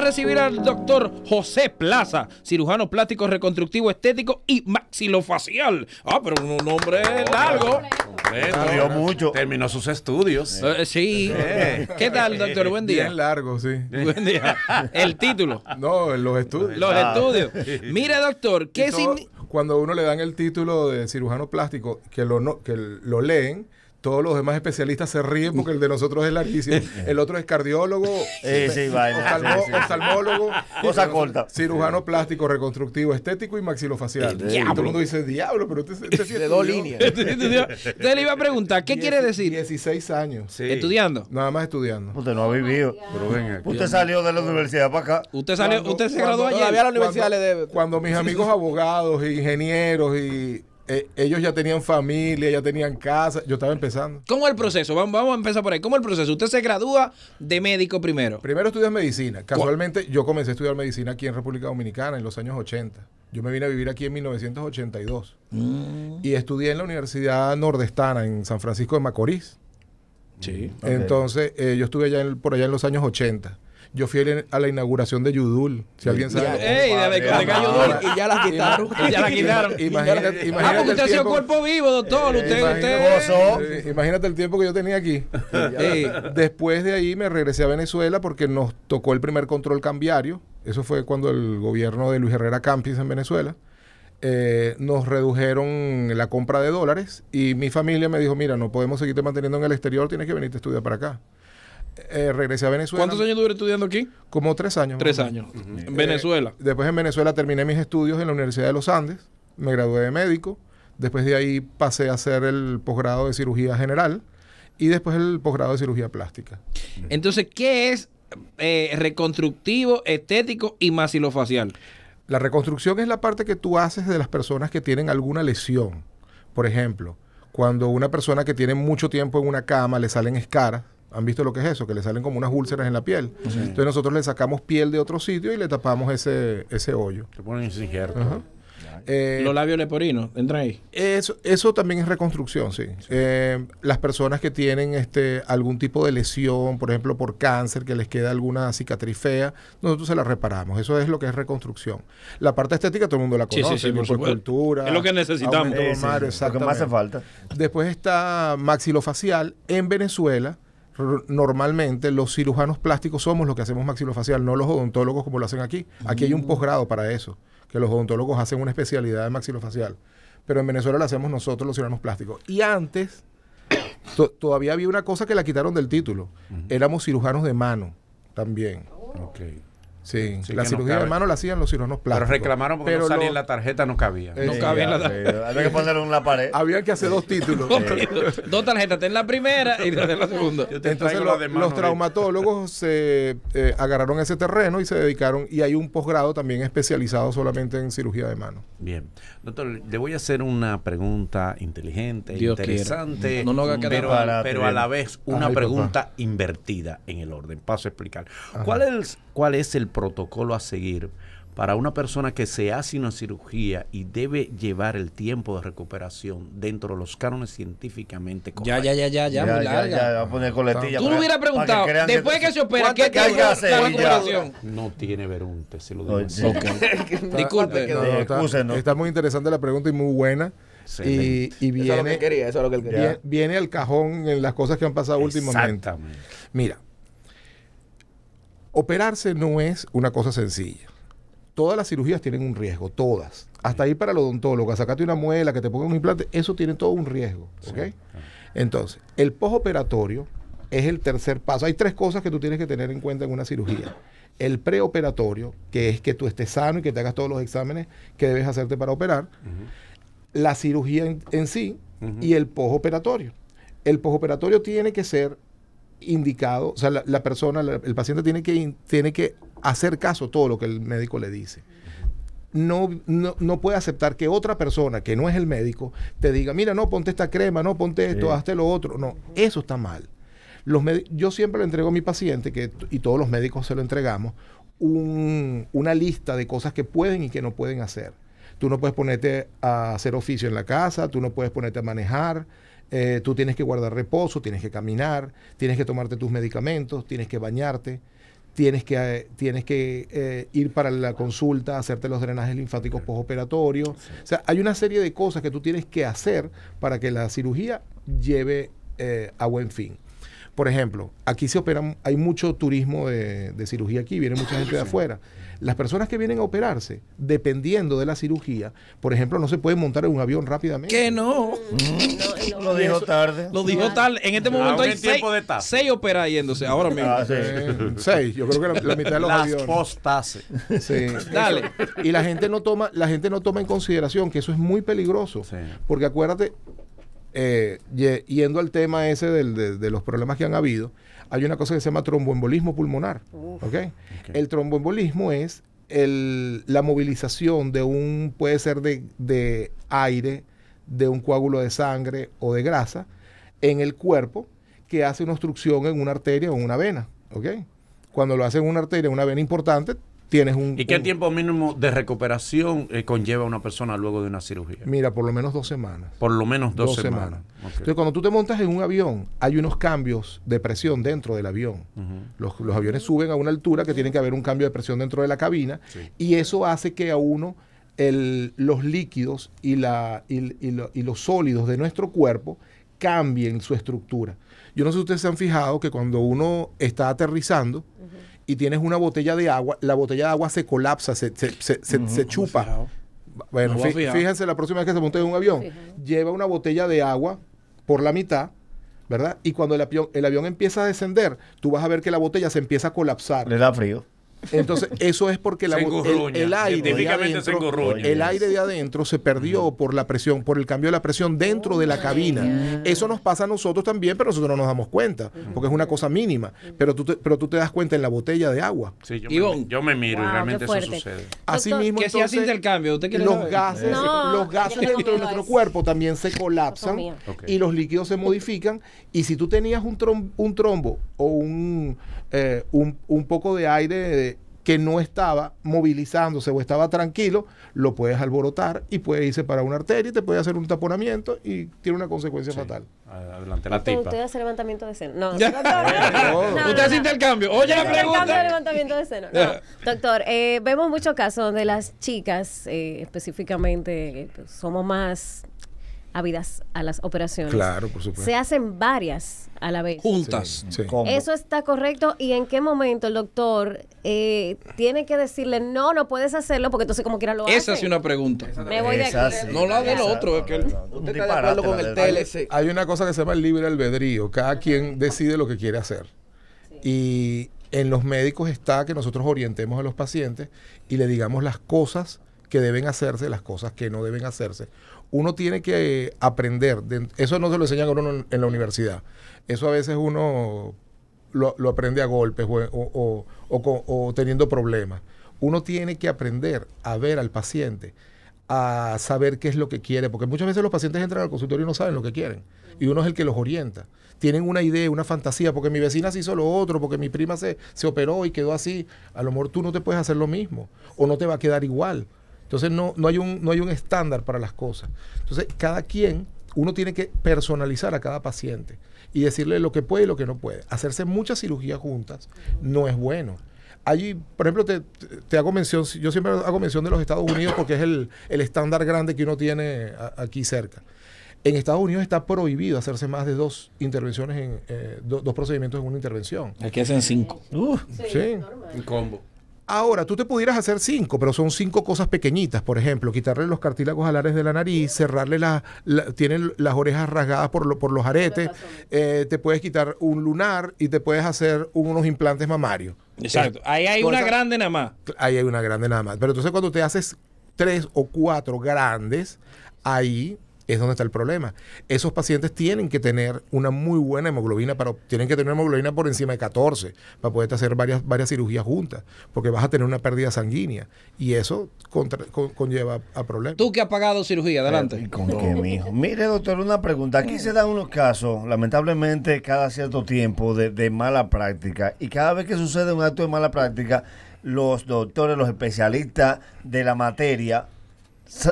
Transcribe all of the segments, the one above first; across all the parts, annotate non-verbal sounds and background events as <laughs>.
recibir al doctor José Plaza, cirujano plástico reconstructivo estético y maxilofacial. Ah, pero un nombre largo. mucho. Terminó sus estudios. Eh, eh, sí. ¿Qué tal, doctor? Buen día. Bien largo, sí. Buen día. El título. No, los estudios. Los ah. estudios. Mira, doctor, que significa? Cuando uno le dan el título de cirujano plástico, que lo, que lo leen, todos los demás especialistas se ríen porque el de nosotros es larguísimo. <laughs> El otro es cardiólogo, sí, cosa corta. cirujano plástico, reconstructivo, estético y maxilofacial. y todo el mundo dice, diablo, pero usted, usted De dos líneas. <laughs> Usted le iba a preguntar, ¿qué quiere decir? 16 años. ¿Estudiando? Nada más estudiando. Usted no ha vivido. usted salió de la universidad para acá. Usted salió, usted se graduó allá. Había la universidad de Cuando mis amigos <laughs> abogados, ingenieros y eh, ellos ya tenían familia, ya tenían casa, yo estaba empezando. ¿Cómo el proceso? Vamos, vamos a empezar por ahí. ¿Cómo el proceso? Usted se gradúa de médico primero. Primero estudias medicina. Casualmente yo comencé a estudiar medicina aquí en República Dominicana en los años 80. Yo me vine a vivir aquí en 1982 mm. y estudié en la Universidad Nordestana en San Francisco de Macorís. Sí. Entonces eh, yo estuve allá por allá en los años 80. Yo fui a la inauguración de Yudul, si alguien sabe. ¡Ey! De Y ya la quitaron. Y ya la quitaron. Imagínate, ah, usted ha sido cuerpo vivo, doctor. Eh, usted, eh, Imagínate el tiempo que yo tenía aquí. Eh, después de ahí me regresé a Venezuela porque nos tocó el primer control cambiario. Eso fue cuando el gobierno de Luis Herrera Campis en Venezuela. nos redujeron la compra de dólares y mi familia me dijo, mira, no podemos seguirte manteniendo en el exterior, tienes que venirte a estudiar para acá. Eh, regresé a Venezuela. ¿Cuántos años duré estudiando aquí? Como tres años. Tres años. En eh, Venezuela. después en Venezuela terminé mis estudios en la Universidad de los Andes. Me gradué de médico. Después de ahí pasé a hacer el posgrado de cirugía general y después el posgrado de cirugía plástica. Entonces, ¿qué es eh, reconstructivo, estético y maxilofacial? La reconstrucción es la parte que tú haces de las personas que tienen alguna lesión. Por ejemplo, cuando una persona que tiene mucho tiempo en una cama le salen escaras, ¿Han visto lo que es eso? Que le salen como unas úlceras en la piel. Entonces nosotros le sacamos piel de otro sitio y le tapamos ese, ese hoyo. Se ponen ese eh, los labios leporinos, entran ahí. Eso, eso también es reconstrucción, sí. Eh, las personas que tienen este, algún tipo de lesión, por ejemplo, por cáncer, que les queda alguna cicatriz fea, nosotros se la reparamos. Eso es lo que es reconstrucción. La parte estética todo el mundo la conoce, por, cultura. Es lo que necesitamos. lo que más hace falta. Después está maxilofacial en Venezuela normalmente los cirujanos plásticos somos los que hacemos maxilofacial, no los odontólogos como lo hacen aquí. Aquí hay un mm. posgrado para eso, que los odontólogos hacen una especialidad de maxilofacial. Pero en Venezuela lo hacemos nosotros los cirujanos plásticos. Y antes <coughs> todavía había una cosa que la quitaron del título. Éramos cirujanos de mano también. Sí, la cirugía de mano la hacían los cirujanos plásticos. Pero reclamaron porque no salía en la tarjeta, no cabía. Eh, no cabía en la tarjeta. había que ponerlo en la pared. Había que hacer dos <laughs> títulos. dos tarjetas, ten la primera y ten la segunda. Entonces los traumatólogos se eh, agarraron ese terreno y se dedicaron, y hay un posgrado también especializado solamente en cirugía de mano. Bien. Doctor, le voy a hacer una pregunta inteligente, interesante, pero, a, la vez una pregunta invertida en el orden. Paso a explicar. ¿Cuál es, ¿Cuál es el protocolo a seguir para una persona que se hace una cirugía y debe llevar el tiempo de recuperación dentro de los cánones científicamente correctos. Ya, ya, ya, ya, ya, ya, ya, Tú lo hubieras preguntado, después que, que, se opera, ¿qué te que hacer, la recuperación? No tiene verunte, se lo digo. <laughs> Disculpe. No, no, está, muy interesante la pregunta y muy buena. Y, viene, eso es lo que Viene, viene, al cajón en las cosas que han pasado últimamente. Mira, Operarse no es una cosa sencilla. Todas las cirugías tienen un riesgo, todas. Hasta ir para el odontólogo, sacarte una muela, que te pongan un implante, eso tiene todo un riesgo. Entonces, el postoperatorio es el tercer paso. Hay tres cosas que tú tienes que tener en cuenta en una cirugía. El preoperatorio, que es que tú estés sano y que te hagas todos los exámenes que debes hacerte para operar. La cirugía en, sí y el postoperatorio. El postoperatorio tiene que ser indicado, o sea, la, persona, el paciente tiene que, tiene que hacer caso a todo lo que el médico le dice. No, no, puede aceptar que otra persona que no es el médico te diga, mira, no, ponte esta crema, no, ponte esto, hazte lo otro. No, eso está mal. Los yo siempre le entrego a mi paciente, que, y todos los médicos se lo entregamos, una lista de cosas que pueden y que no pueden hacer. Tú no puedes ponerte a hacer oficio en la casa, tú no puedes ponerte a manejar, eh, tú tienes que guardar reposo, tienes que caminar, tienes que tomarte tus medicamentos, tienes que bañarte, tienes que, eh, eh, ir para la consulta, hacerte los drenajes linfáticos posoperatorios. O sea, hay una serie de cosas que tú tienes que hacer para que la cirugía lleve a buen fin. Por ejemplo, aquí se operan, hay mucho turismo de, cirugía aquí, viene mucha gente de afuera. Las personas que vienen a operarse, dependiendo de la cirugía, por ejemplo, no se pueden montar en un avión rápidamente. Que no. Mm. Mm. lo dijo tarde. Lo dijo tarde. En este momento hay seis, de seis opera yéndose ahora mismo. Ah, eh, seis, yo creo que la, mitad de los Las Postas. Sí. <laughs> Dale. Y la gente no toma, la gente no toma en consideración que eso es muy peligroso. Porque acuérdate, eh, yendo al tema ese de, los problemas que han habido, hay una cosa que se llama tromboembolismo pulmonar. El tromboembolismo es la movilización de un, puede ser de, aire, de un coágulo de sangre o de grasa en el cuerpo que hace una obstrucción en una arteria o en una vena. Cuando lo hace en una arteria, una vena importante, un... ¿Y qué tiempo mínimo de recuperación eh, conlleva una persona luego de una cirugía? Mira, por lo menos dos semanas. Por lo menos dos, semanas. Entonces, cuando tú te montas en un avión, hay unos cambios de presión dentro del avión. los, aviones suben a una altura que tiene que haber un cambio de presión dentro de la cabina y eso hace que a uno los líquidos y, los sólidos de nuestro cuerpo cambien su estructura. Yo no sé si ustedes se han fijado que cuando uno está aterrizando, y tienes una botella de agua, la botella de agua se colapsa, se, se, se, chupa. Bueno, fíjense, la próxima vez que se monte en un avión, lleva una botella de agua por la mitad, ¿verdad? Y cuando el avión, el avión empieza a descender, tú vas a ver que la botella se empieza a colapsar. Le da frío. Entonces, eso es porque la, el, aire de adentro, el aire de adentro se perdió por la presión, por el cambio de la presión dentro de la oh, cabina. Eso nos pasa a nosotros también, pero nosotros no nos damos cuenta, porque es una cosa mínima. Pero tú te, pero tú te das cuenta en la botella de agua. Sí, yo, me, miro y realmente eso sucede. Así mismo, los, gases, los dentro de nuestro cuerpo también se colapsan y los líquidos se modifican. Y si tú tenías un, un trombo o un, eh, un, un poco de aire que no estaba movilizándose o estaba tranquilo, lo puedes alborotar y puede irse para una arteria y te puede hacer un taponamiento y tiene una consecuencia fatal. Adelante la tipa. Usted hace levantamiento de seno. No, <laughs> no, Usted hace intercambio. Oye la pregunta. Intercambio de levantamiento de seno. <laughs> Doctor, eh, vemos muchos casos donde las chicas, eh, específicamente, eh, somos más habidas a las operaciones. Claro, por supuesto. Se hacen varias a la vez. Juntas. Eso está correcto. ¿Y en qué momento el doctor eh, tiene que decirle, no, no puedes hacerlo porque entonces como quiera lo Esa es una pregunta. Me voy de aquí. No la del otro. que el, Hay una cosa que se llama el libre albedrío. Cada quien decide lo que quiere hacer. Y en los médicos está que nosotros orientemos a los pacientes y le digamos las cosas que deben hacerse, las cosas que no deben hacerse uno tiene que aprender. Eso no se lo enseñan a uno en la universidad. Eso a veces uno lo, aprende a golpes o, teniendo problemas. Uno tiene que aprender a ver al paciente, a saber qué es lo que quiere, porque muchas veces los pacientes entran al consultorio y no saben lo que quieren. Y uno es el que los orienta. Tienen una idea, una fantasía, porque mi vecina se hizo lo otro, porque mi prima se, se operó y quedó así. A lo mejor tú no te puedes hacer lo mismo o no te va a quedar igual entonces no, no, hay un, no hay un estándar para las cosas. Entonces cada quien, uno tiene que personalizar a cada paciente y decirle lo que puede y lo que no puede. Hacerse muchas cirugías juntas no es bueno. Allí, por ejemplo, te, hago mención, yo siempre hago mención de los Estados Unidos porque es el, estándar grande que uno tiene aquí cerca. En Estados Unidos está prohibido hacerse más de dos intervenciones, en, eh, dos procedimientos en una intervención. Aquí hacen cinco. sí, combo. Ahora, tú te pudieras hacer cinco, pero son cinco cosas pequeñitas. Por ejemplo, quitarle los cartílagos alares de la nariz, cerrarle las... tienen las orejas rasgadas por, por los aretes, eh, te puedes quitar un lunar y te puedes hacer unos implantes mamarios. Exacto. Eh, ahí hay una grande nada más. Ahí hay una grande nada más. Pero entonces cuando te haces tres o cuatro grandes, ahí es donde está el problema. Esos pacientes tienen que tener una muy buena hemoglobina, para, tienen que tener hemoglobina por encima de 14 para poder hacer varias, varias cirugías juntas, porque vas a tener una pérdida sanguínea y eso conlleva a problemas. Tú que has pagado cirugía, adelante. mijo? Mire, doctor, una pregunta. Aquí se dan unos casos, lamentablemente, cada cierto tiempo de mala práctica y cada vez que sucede un acto de mala práctica, los doctores, los especialistas de la materia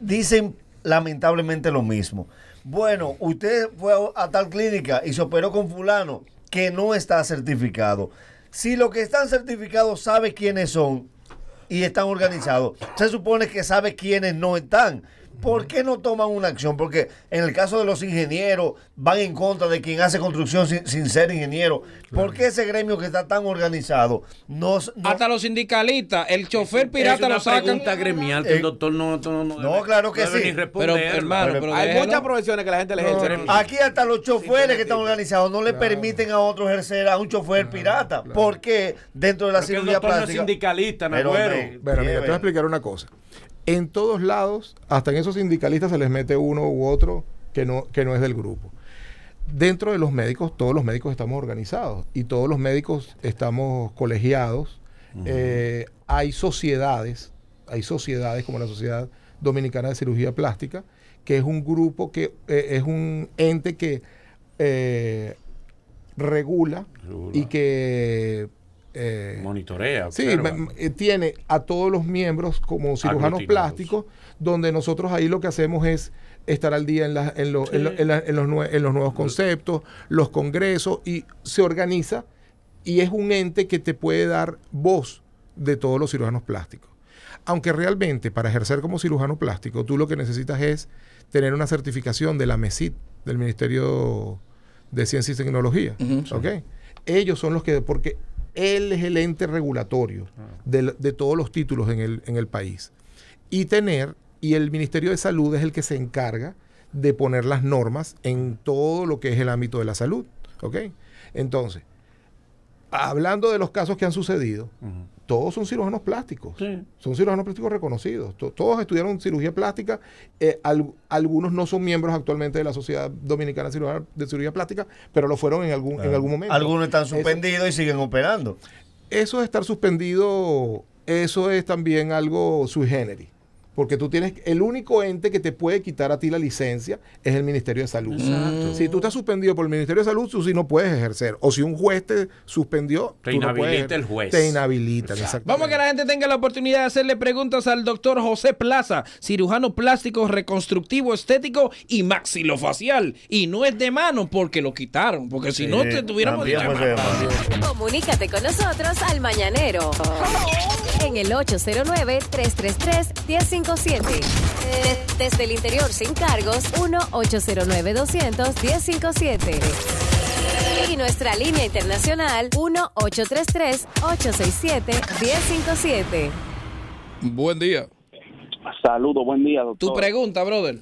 dicen lamentablemente lo mismo. Bueno, usted fue a tal clínica y se operó con fulano que no está certificado. Si los que están certificados sabe quiénes son y están organizados, se supone que sabe quiénes no están. ¿por qué no toman una acción? Porque en el caso de los ingenieros van en contra de quien hace construcción sin, ser ingeniero. ¿Por qué ese gremio que está tan organizado? Nos, Hasta los sindicalistas, el chofer pirata es sacan. Pregunta gremial, el eh, doctor no, no, claro que sí. pero, hermano, hay muchas profesiones que la gente le ejerce. Aquí hasta los choferes que están organizados no le permiten a otro ejercer a un chofer pirata. ¿Por qué dentro de la porque cirugía el doctor No sindicalista, pero mira, te voy a eh, explicar una cosa en todos lados, hasta en esos sindicalistas se les mete uno u otro que no, que no es del grupo. Dentro de los médicos, todos los médicos estamos organizados y todos los médicos estamos colegiados. Eh, hay sociedades, hay sociedades como la Sociedad Dominicana de Cirugía Plástica, que es un grupo que eh, es un ente que eh, regula, y que eh, Monitorea. Sí, eh, tiene a todos los miembros como cirujanos plásticos, donde nosotros ahí lo que hacemos es estar al día en, los, nuevos conceptos, los congresos, y se organiza y es un ente que te puede dar voz de todos los cirujanos plásticos. Aunque realmente para ejercer como cirujano plástico, tú lo que necesitas es tener una certificación de la MESIT, del Ministerio de Ciencia y Tecnología. Ellos son los que, porque él es el ente regulatorio ah. de, todos los títulos en el, país. Y tener, y el Ministerio de Salud es el que se encarga de poner las normas en todo lo que es el ámbito de la salud. Entonces, hablando de los casos que han sucedido, todos son cirujanos plásticos. Son cirujanos plásticos reconocidos. Todos estudiaron cirugía plástica. Eh, algunos no son miembros actualmente de la Sociedad Dominicana de Cirugía, Plástica, pero lo fueron en algún, en ah. algún momento. Algunos están suspendidos y siguen operando. Eso de estar suspendido, eso es también algo sui generis porque tú tienes el único ente que te puede quitar a ti la licencia es el Ministerio de Salud. Si tú estás suspendido por el Ministerio de Salud, tú sí no puedes ejercer. O si un juez te suspendió, te tú inhabilita no puedes, el juez. Te inhabilita. Vamos a que la gente tenga la oportunidad de hacerle preguntas al doctor José Plaza, cirujano plástico, reconstructivo, estético y maxilofacial. Y no es de mano porque lo quitaron, porque si no te tuviéramos de Comunícate con nosotros al mañanero. En el 809 333 1050 desde el interior sin cargos, 1-809-200-1057. Y nuestra línea internacional, 1-833-867-1057. Buen día. Saludos, buen día, doctor. Tu pregunta, brother.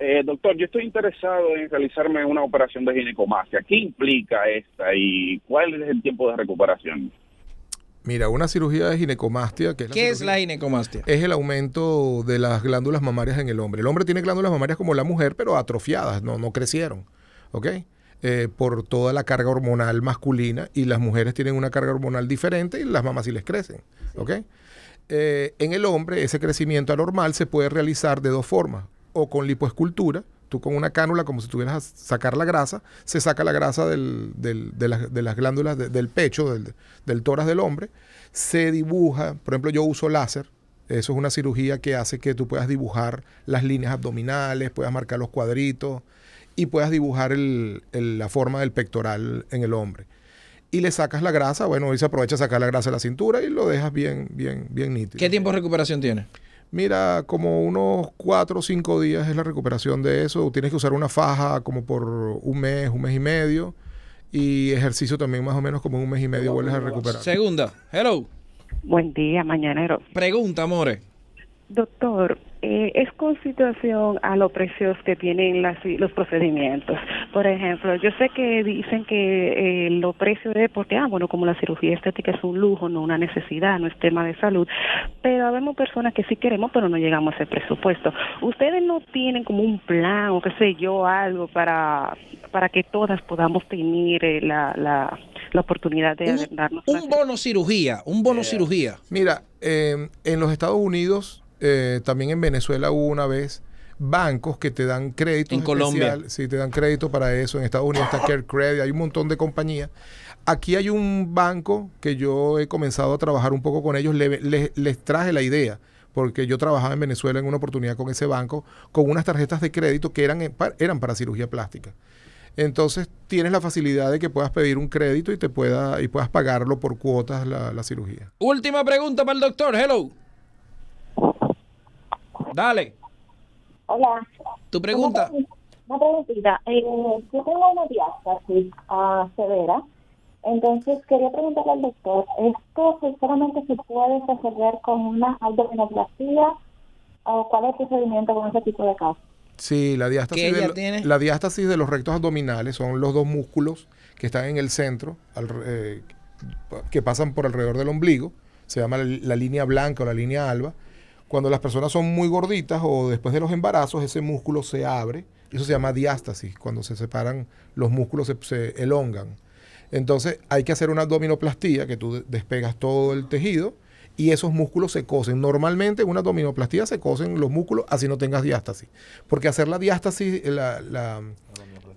Eh, doctor, yo estoy interesado en realizarme una operación de ginecomastia. ¿Qué implica esta y cuál es el tiempo de recuperación? Mira, una cirugía de ginecomastia. Que es ¿Qué la es la ginecomastia? Es el aumento de las glándulas mamarias en el hombre. El hombre tiene glándulas mamarias como la mujer, pero atrofiadas, no, no crecieron. ¿Ok? Eh, por toda la carga hormonal masculina y las mujeres tienen una carga hormonal diferente y las mamás sí les crecen. ¿Ok? Eh, en el hombre, ese crecimiento anormal se puede realizar de dos formas: o con lipoescultura, tú con una cánula, como si tuvieras a sacar la grasa, se saca la grasa de, las, glándulas del pecho, del, del tórax del hombre, se dibuja, por ejemplo, yo uso láser, eso es una cirugía que hace que tú puedas dibujar las líneas abdominales, puedas marcar los cuadritos y puedas dibujar la forma del pectoral en el hombre. Y le sacas la grasa, bueno, y se aprovecha de sacar la grasa de la cintura y lo dejas bien, bien, bien nítido. ¿Qué tiempo de recuperación tiene? Mira, como unos cuatro o cinco días es la recuperación de eso. Tienes que usar una faja como por un mes, un mes y medio. Y ejercicio también más o menos como un mes y medio vuelves a recuperar. Segunda, hello. Buen día, mañanero. Pregunta, amores. Doctor, eh, es con situación a los precios que tienen las, los procedimientos. Por ejemplo, yo sé que dicen que eh, los precios de porque, ah, bueno, como la cirugía estética es un lujo, no una necesidad, no es tema de salud, pero vemos personas que sí queremos, pero no llegamos a ese presupuesto. Ustedes no tienen como un plan o qué sé yo, algo para, para que todas podamos tener eh, la, la, la, oportunidad de un, darnos. Un bono cirugía, un bono cirugía. Mira, em, en los Estados Unidos eh, también en Venezuela hubo una vez bancos que te dan crédito. En Colombia. Sí, te dan crédito para eso. En Estados Unidos está <coughs> Care Credit, hay un montón de compañías. Aquí hay un banco que yo he comenzado a trabajar un poco con ellos, les traje la idea porque yo trabajaba en Venezuela en una oportunidad con ese banco, con unas tarjetas de crédito que eran, eh, eran para cirugía plástica. Entonces tienes la facilidad de que puedas pedir un crédito y te pueda, y puedas pagarlo por cuotas la, la cirugía. Última pregunta para el doctor, hello. Dale. Hola. ¿Tu pregunta? Una preguntita. Eh, yo tengo una diástasis severa. Entonces, quería preguntarle al doctor, ¿esto sinceramente se puede proceder con una abdominoplastia o cuál es el procedimiento con ese tipo de casos? Sí, la diástasis, de, la de los rectos abdominales son los dos músculos que están en el centro, eh, que pasan por alrededor del ombligo, se llama la línea blanca o la línea alba, cuando las personas son muy gorditas o después de los embarazos, ese músculo se abre. Eso se llama diástasis, cuando se separan los músculos, se, elongan. Entonces hay que hacer una abdominoplastía, que tú despegas todo el tejido y esos músculos se cosen. Normalmente en una abdominoplastía se cosen los músculos así no tengas diástasis. Porque hacer la diástasis, la,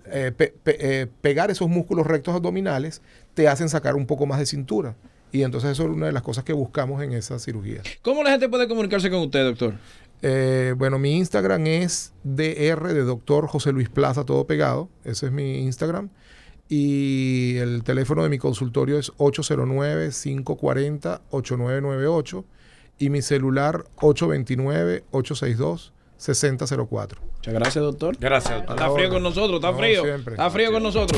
eh, eh, pegar esos músculos rectos abdominales, te hacen sacar un poco más de cintura. Y entonces eso es una de las cosas que buscamos en esas cirugías. ¿Cómo la gente puede comunicarse con usted, doctor? Eh, bueno, mi Instagram es DR de doctor José Luis Plaza, todo pegado. Ese es mi Instagram. Y el teléfono de mi consultorio es 809-540-8998. Y mi celular 829-862. 6004. Muchas gracias, doctor. Gracias, doctor. Está frío con nosotros, está frío. Siempre. Está frío con nosotros.